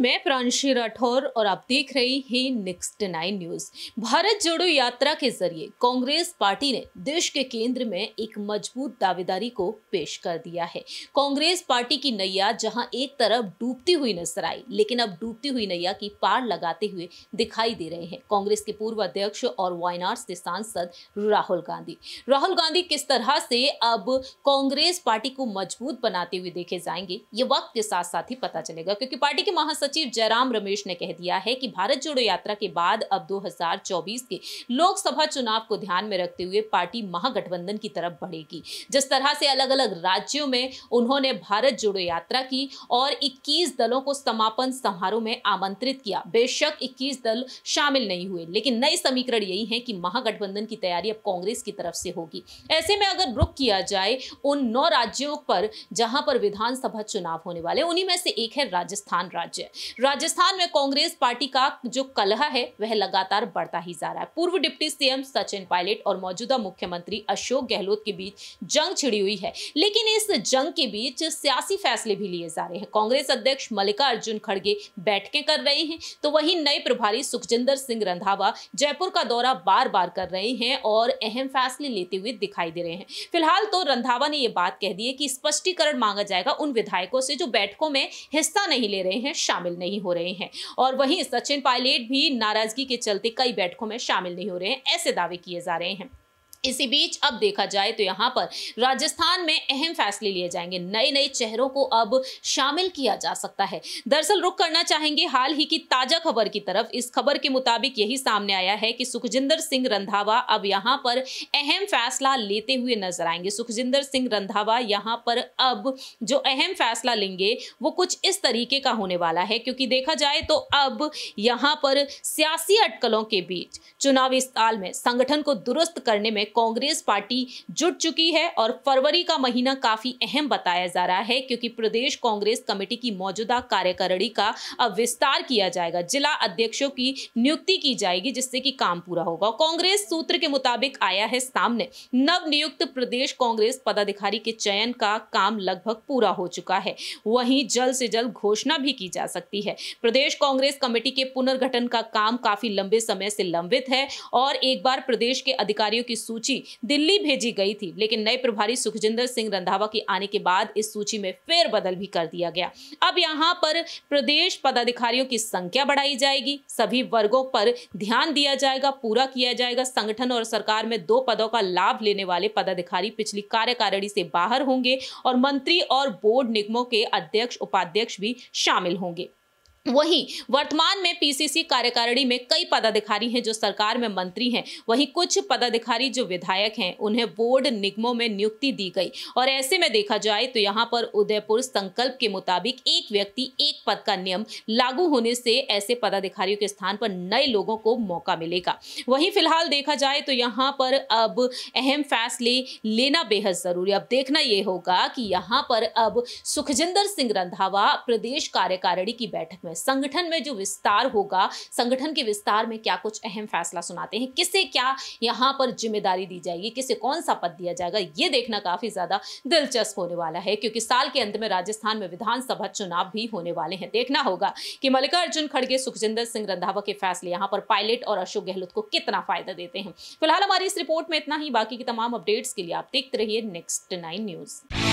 मैं प्रांशी राठौर और आप देख रही हैं नेक्स्ट नाइन न्यूज भारत जोड़ो यात्रा के जरिए कांग्रेस पार्टी ने देश के केंद्र में एक मजबूत दावेदारी को पेश कर दिया है कांग्रेस पार्टी की नैया जहां एक तरफ डूबती हुई नजर आई लेकिन अब डूबती हुई नैया की पार लगाते हुए दिखाई दे रहे हैं कांग्रेस के पूर्व अध्यक्ष और वायनाड से सांसद राहुल गांधी राहुल गांधी किस तरह से अब कांग्रेस पार्टी को मजबूत बनाते हुए देखे जाएंगे ये वक्त के साथ साथ ही पता चलेगा क्योंकि पार्टी के महासचिव सचिव जयराम रमेश ने कह दिया है कि भारत जोड़ो यात्रा के बाद अब 2024 के लोकसभा चुनाव को ध्यान में रखते हुए पार्टी महागठबंधन की तरफ बढ़ेगी जिस तरह से अलग अलग राज्यों में उन्होंने भारत जोड़ो यात्रा की और इक्कीस दलों को समापन समारोह में आमंत्रित किया बेशक इक्कीस दल शामिल नहीं हुए लेकिन नए समीकरण यही है कि महागठबंधन की तैयारी अब कांग्रेस की तरफ से होगी ऐसे में अगर रुक किया जाए उन नौ राज्यों पर जहां पर विधानसभा चुनाव होने वाले उन्हीं में से एक है राजस्थान राज्य राजस्थान में कांग्रेस पार्टी का जो कलह है वह लगातार बढ़ता ही जा रहा है पूर्व डिप्टी सीएम सचिन पायलट और मौजूदा मुख्यमंत्री अशोक गहलोत के बीच जंग छिड़ी हुई है लेकिन इस जंग के बीच सियासी फैसले भी लिए जा रहे हैं कांग्रेस अध्यक्ष मल्लिकार्जुन खड़गे बैठकें कर रहे हैं तो वही नए प्रभारी सुखजिंदर सिंह रंधावा जयपुर का दौरा बार बार कर रहे हैं और अहम फैसले लेते हुए दिखाई दे रहे हैं फिलहाल तो रंधावा ने यह बात कह दी है कि स्पष्टीकरण मांगा जाएगा उन विधायकों से जो बैठकों में हिस्सा नहीं ले रहे हैं शामिल शामिल नहीं हो रहे हैं और वहीं सचिन पायलट भी नाराजगी के चलते कई बैठकों में शामिल नहीं हो रहे हैं ऐसे दावे किए जा रहे हैं इसी बीच अब देखा जाए तो यहाँ पर राजस्थान में अहम फैसले लिए जाएंगे नए नए चेहरों को अब शामिल किया जा सकता है दरअसल रुख करना चाहेंगे हाल ही की ताजा खबर की तरफ इस खबर के मुताबिक यही सामने आया है कि सुखजिंदर सिंह रंधावा अब यहाँ पर अहम फैसला लेते हुए नजर आएंगे सुखजिंदर सिंह रंधावा यहाँ पर अब जो अहम फैसला लेंगे वो कुछ इस तरीके का होने वाला है क्योंकि देखा जाए तो अब यहाँ पर सियासी अटकलों के बीच चुनावी साल में संगठन को दुरुस्त करने में कांग्रेस पार्टी जुट चुकी है और फरवरी का महीना काफी अहम बताया जा रहा है क्योंकि प्रदेश कांग्रेस कमेटी की मौजूदा कार्यकारिणी का अब विस्तार किया जाएगा जिला अध्यक्षों की नियुक्ति की जाएगी जिससे कि काम पूरा होगा कांग्रेस सूत्र के मुताबिक आया है सामने नवनियुक्त प्रदेश कांग्रेस पदाधिकारी के चयन का काम लगभग पूरा हो चुका है वहीं जल्द से जल्द घोषणा भी की जा सकती है प्रदेश कांग्रेस कमेटी के पुनर्गठन का काम काफी लंबे समय से लंबित है और एक बार प्रदेश के अधिकारियों की सूची सूची दिल्ली भेजी गई थी लेकिन नए प्रभारी सुखजिंदर सिंह रंधावा के आने के बाद इस सूची में फेरबदल भी कर दिया गया अब यहाँ पर प्रदेश पदाधिकारियों की संख्या बढ़ाई जाएगी सभी वर्गों पर ध्यान दिया जाएगा पूरा किया जाएगा संगठन और सरकार में दो पदों का लाभ लेने वाले पदाधिकारी पिछली कार्यकारिणी से बाहर होंगे और मंत्री और बोर्ड निगमों के अध्यक्ष उपाध्यक्ष भी शामिल होंगे वहीं वर्तमान में पीसीसी कार्यकारिणी में कई पदाधिकारी हैं जो सरकार में मंत्री हैं वहीं कुछ पदाधिकारी जो विधायक हैं उन्हें बोर्ड निगमों में नियुक्ति दी गई और ऐसे में देखा जाए तो यहां पर उदयपुर संकल्प के मुताबिक एक व्यक्ति एक पद का नियम लागू होने से ऐसे पदाधिकारियों के स्थान पर नए लोगों को मौका मिलेगा वहीं फिलहाल देखा जाए तो यहाँ पर अब अहम फैसले लेना बेहद जरूरी अब देखना यह होगा कि यहाँ पर अब सुखजिंदर सिंह रंधावा प्रदेश कार्यकारिणी की बैठक में संगठन में जो विस्तार होगा संगठन के विस्तार में क्या कुछ अहम फैसला सुनाते हैं किसे क्या यहाँ पर जिम्मेदारी दी जाएगी किसे कौन सा पद दिया जाएगा ये देखना काफ़ी ज़्यादा दिलचस्प होने वाला है क्योंकि साल के अंत में राजस्थान में विधानसभा चुनाव भी होने वाले हैं देखना होगा कि मल्लिकार्जुन खड़गे सुखजिंदर सिंह रंधावा के फैसले यहाँ पर पायलट और अशोक गहलोत को कितना फायदा देते हैं फिलहाल हमारी इस रिपोर्ट में इतना ही बाकी की तमाम अपडेट्स के लिए आप देखते रहिए नेक्स्ट नाइन न्यूज़